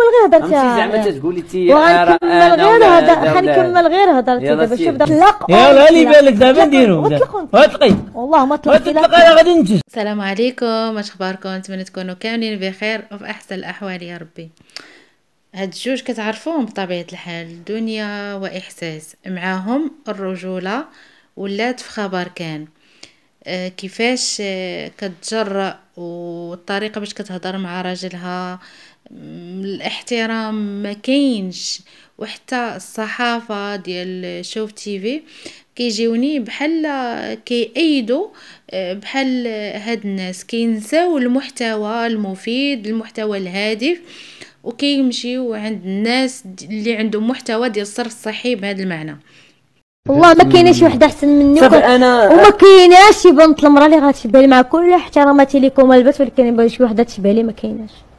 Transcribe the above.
نكمل غير هضرتي زعما تقولي تي وغنكمل غير هضر غنكمل غير هضرتي دابا شوف طلق يلا لي بالك دابا نديرو اطلقي والله ما طلقتي انا غادي ننتج السلام عليكم اش اخباركم نتمنى تكونوا كاملين بخير وفي احسن الاحوال يا ربي هاد الجوج كتعرفوهم بطبيعه الحال دنيا واحساس معاهم الرجوله ولات في خبر كان آه، كيفاش آه، كتجرأ والطريقه باش كتهضر مع راجلها الاحترام ما كاينش وحتى الصحافه ديال شوف تيفي كيجيوني بحال كيأيدوا آه، بحال هاد الناس كينساو المحتوى المفيد المحتوى الهادف وكيمشيو عند الناس اللي عندهم محتوى ديال الصرف الصحي بهذا المعنى والله ما كايناش وحده احسن مني أنا... وما كايناش شي بنت المراه اللي غتشبه مع كل احتراماتي لكم البنات ولكن شي وحده تشبه لي ما كايناش